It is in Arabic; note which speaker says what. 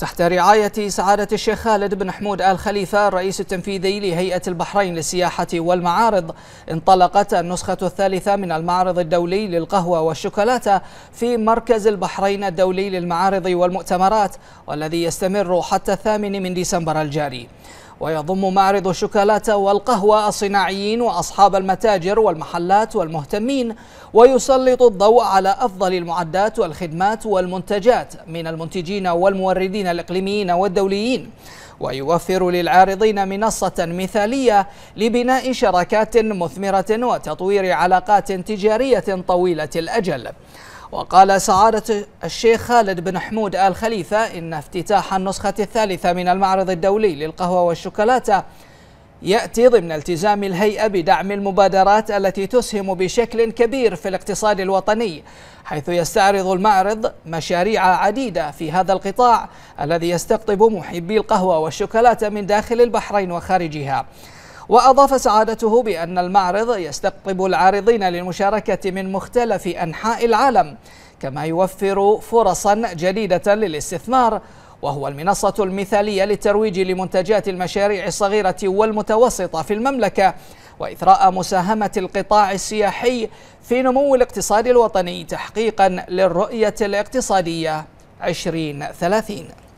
Speaker 1: تحت رعاية سعادة الشيخ خالد بن حمود آل خليفة الرئيس التنفيذي لهيئة البحرين للسياحة والمعارض انطلقت النسخة الثالثة من المعرض الدولي للقهوة والشوكولاتة في مركز البحرين الدولي للمعارض والمؤتمرات والذي يستمر حتى الثامن من ديسمبر الجاري ويضم معرض الشوكولاتة والقهوة الصناعيين وأصحاب المتاجر والمحلات والمهتمين ويسلط الضوء على أفضل المعدات والخدمات والمنتجات من المنتجين والموردين الإقليميين والدوليين ويوفر للعارضين منصة مثالية لبناء شراكات مثمرة وتطوير علاقات تجارية طويلة الأجل وقال سعادة الشيخ خالد بن حمود آل خليفة إن افتتاح النسخة الثالثة من المعرض الدولي للقهوة والشوكولاتة يأتي ضمن التزام الهيئة بدعم المبادرات التي تسهم بشكل كبير في الاقتصاد الوطني حيث يستعرض المعرض مشاريع عديدة في هذا القطاع الذي يستقطب محبي القهوة والشوكولاتة من داخل البحرين وخارجها وأضاف سعادته بأن المعرض يستقطب العارضين للمشاركة من مختلف أنحاء العالم كما يوفر فرصا جديدة للاستثمار وهو المنصة المثالية للترويج لمنتجات المشاريع الصغيرة والمتوسطة في المملكة وإثراء مساهمة القطاع السياحي في نمو الاقتصاد الوطني تحقيقا للرؤية الاقتصادية 2030